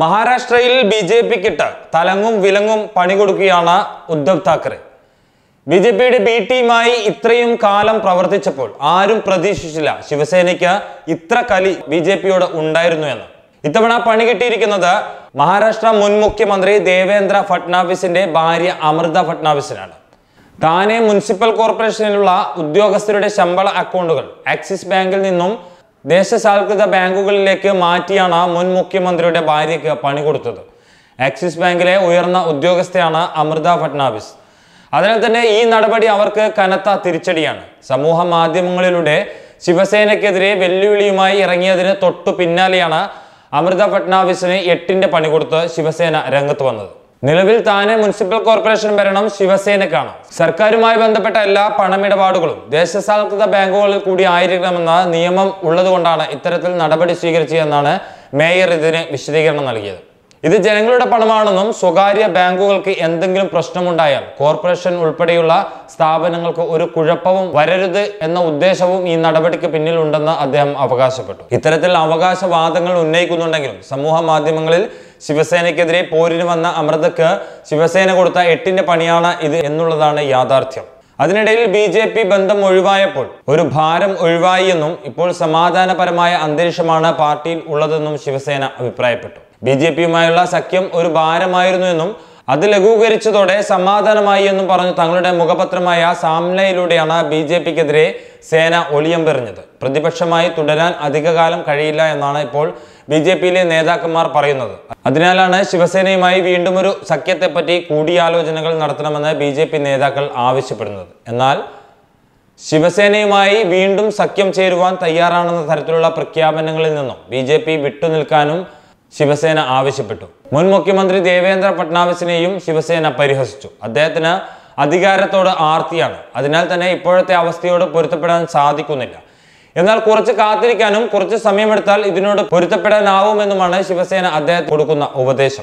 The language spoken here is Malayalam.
മഹാരാഷ്ട്രയിൽ ബി ജെ പിക്കിട്ട് തലങ്ങും വിലങ്ങും പണി കൊടുക്കുകയാണ് ഉദ്ധവ് താക്കറെ ബി ജെ പിയുടെ ബി ടീമായി ഇത്രയും കാലം പ്രവർത്തിച്ചപ്പോൾ ആരും പ്രതീക്ഷിച്ചില്ല ശിവസേനയ്ക്ക് ഇത്ര കലി ബി ജെ പിയോട് ഉണ്ടായിരുന്നു എന്ന് ഇത്തവണ പണി കിട്ടിയിരിക്കുന്നത് മഹാരാഷ്ട്ര മുൻ മുഖ്യമന്ത്രി ദേവേന്ദ്ര ഫട്നാവിസിന്റെ ഭാര്യ അമൃത ഫട്നാവിസിനാണ് താനെ മുനിസിപ്പൽ കോർപ്പറേഷനിലുള്ള ഉദ്യോഗസ്ഥരുടെ ശമ്പള അക്കൗണ്ടുകൾ ആക്സിസ് ബാങ്കിൽ നിന്നും ദേശസാൽകൃത ബാങ്കുകളിലേക്ക് മാറ്റിയാണ് മുൻ മുഖ്യമന്ത്രിയുടെ ഭാര്യയ്ക്ക് പണി കൊടുത്തത് ആക്സിസ് ബാങ്കിലെ ഉയർന്ന ഉദ്യോഗസ്ഥയാണ് അമൃത ഫട്നാവിസ് അതിനാൽ തന്നെ ഈ നടപടി അവർക്ക് കനത്ത തിരിച്ചടിയാണ് സമൂഹ മാധ്യമങ്ങളിലൂടെ ശിവസേനയ്ക്കെതിരെ വെല്ലുവിളിയുമായി ഇറങ്ങിയതിന് തൊട്ടു പിന്നാലെയാണ് അമൃത ഫട്നാവിസിന് എട്ടിന്റെ പണി കൊടുത്ത് ശിവസേന രംഗത്ത് വന്നത് നിലവിൽ താനെ മുനിസിപ്പൽ കോർപ്പറേഷൻ ഭരണം ശിവസേനക്കാണ് സർക്കാരുമായി ബന്ധപ്പെട്ട എല്ലാ പണമിടപാടുകളും ദേശസാൽകൃത ബാങ്കുകളിൽ കൂടി ആയിരിക്കണമെന്ന നിയമം ഉള്ളതുകൊണ്ടാണ് ഇത്തരത്തിൽ നടപടി സ്വീകരിച്ചതെന്നാണ് മേയർ ഇതിന് വിശദീകരണം നൽകിയത് ഇത് ജനങ്ങളുടെ പണമാണെന്നും സ്വകാര്യ ബാങ്കുകൾക്ക് എന്തെങ്കിലും പ്രശ്നമുണ്ടായാൽ കോർപ്പറേഷൻ ഉൾപ്പെടെയുള്ള സ്ഥാപനങ്ങൾക്ക് ഒരു കുഴപ്പവും വരരുത് എന്ന ഉദ്ദേശവും ഈ നടപടിക്ക് പിന്നിലുണ്ടെന്ന് അദ്ദേഹം അവകാശപ്പെട്ടു ഇത്തരത്തിൽ അവകാശവാദങ്ങൾ ഉന്നയിക്കുന്നുണ്ടെങ്കിലും സമൂഹ മാധ്യമങ്ങളിൽ ശിവസേനയ്ക്കെതിരെ പോരിന് വന്ന അമൃതക്ക് ശിവസേന കൊടുത്ത എട്ടിന്റെ പണിയാണ് ഇത് എന്നുള്ളതാണ് യാഥാർത്ഥ്യം അതിനിടയിൽ ബി ജെ പി ബന്ധം ഒഴിവായപ്പോൾ ഒരു ഭാരം ഒഴിവായി എന്നും ഇപ്പോൾ സമാധാനപരമായ അന്തരീക്ഷമാണ് പാർട്ടിയിൽ ഉള്ളതെന്നും ശിവസേന അഭിപ്രായപ്പെട്ടു ബി ജെ പിയുമായുള്ള സഖ്യം ഒരു ഭാരമായിരുന്നു എന്നും അത് ലഘൂകരിച്ചതോടെ സമാധാനമായി എന്നും പറഞ്ഞു തങ്ങളുടെ മുഖപത്രമായ സാംലയിലൂടെയാണ് ബി ജെ പിക്കെതിരെ സേന ഒളിയം പ്രതിപക്ഷമായി തുടരാൻ അധികകാലം കഴിയില്ല എന്നാണ് ഇപ്പോൾ ബി ജെ പിയിലെ നേതാക്കന്മാർ പറയുന്നത് അതിനാലാണ് ശിവസേനയുമായി വീണ്ടും ഒരു സഖ്യത്തെപ്പറ്റി കൂടിയാലോചനകൾ നടത്തണമെന്ന് ബി ജെ പി നേതാക്കൾ ആവശ്യപ്പെടുന്നത് എന്നാൽ ശിവസേനയുമായി വീണ്ടും സഖ്യം ചേരുവാൻ തയ്യാറാണെന്ന തരത്തിലുള്ള പ്രഖ്യാപനങ്ങളിൽ നിന്നും ബി ജെ പി വിട്ടുനിൽക്കാനും ശിവസേന ആവശ്യപ്പെട്ടു മുൻ മുഖ്യമന്ത്രി ദേവേന്ദ്ര ഫട്നാവിസിനെയും ശിവസേന പരിഹസിച്ചു അദ്ദേഹത്തിന് അധികാരത്തോട് ആർത്തിയാണ് അതിനാൽ തന്നെ ഇപ്പോഴത്തെ അവസ്ഥയോട് പൊരുത്തപ്പെടാൻ സാധിക്കുന്നില്ല എന്നാൽ കുറച്ച് കാത്തിരിക്കാനും കുറച്ച് സമയമെടുത്താൽ ഇതിനോട് പൊരുത്തപ്പെടാനാവുമെന്നുമാണ് ശിവസേന അദ്ദേഹത്തിന് കൊടുക്കുന്ന ഉപദേശം